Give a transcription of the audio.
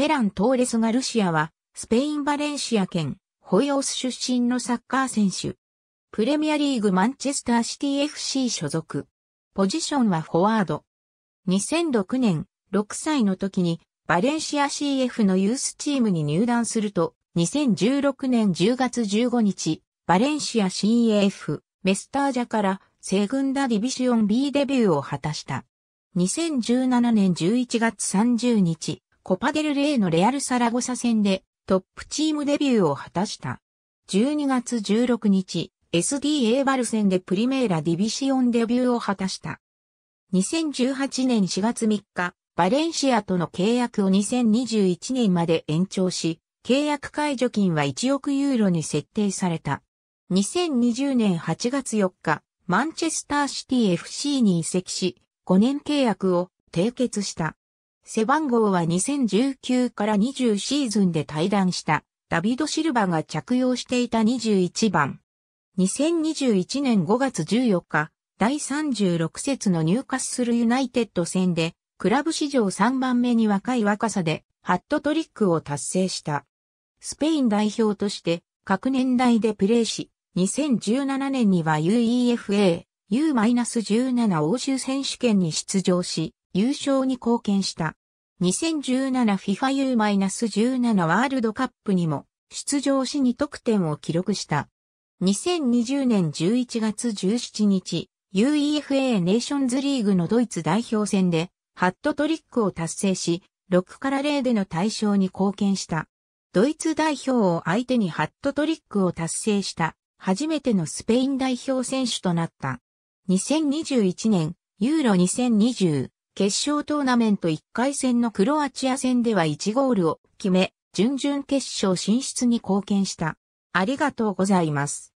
フェラン・トーレス・ガルシアは、スペイン・バレンシア県、ホイオス出身のサッカー選手。プレミアリーグマンチェスターシティ FC 所属。ポジションはフォワード。2006年、6歳の時に、バレンシア CF のユースチームに入団すると、2016年10月15日、バレンシア CF、メスタージャからセグンダディビシオン B デビューを果たした。2017年11月30日、コパデルレイのレアル・サラゴサ戦でトップチームデビューを果たした。12月16日、SD a バル戦でプリメーラディビシオンデビューを果たした。2018年4月3日、バレンシアとの契約を2021年まで延長し、契約解除金は1億ユーロに設定された。2020年8月4日、マンチェスターシティ FC に移籍し、5年契約を締結した。背番号は2019から20シーズンで退団したダビド・シルバが着用していた21番。2021年5月14日、第36節の入荷するユナイテッド戦で、クラブ史上3番目に若い若さで、ハットトリックを達成した。スペイン代表として、各年代でプレーし、2017年には UEFA、U-17 欧州選手権に出場し、優勝に貢献した。2017FIFA U-17 ワールドカップにも出場し2得点を記録した。2020年11月17日、UEFA ネーションズリーグのドイツ代表戦で、ハットトリックを達成し、6から0での対象に貢献した。ドイツ代表を相手にハットトリックを達成した、初めてのスペイン代表選手となった。2021年、ユーロ2020決勝トーナメント1回戦のクロアチア戦では1ゴールを決め、準々決勝進出に貢献した。ありがとうございます。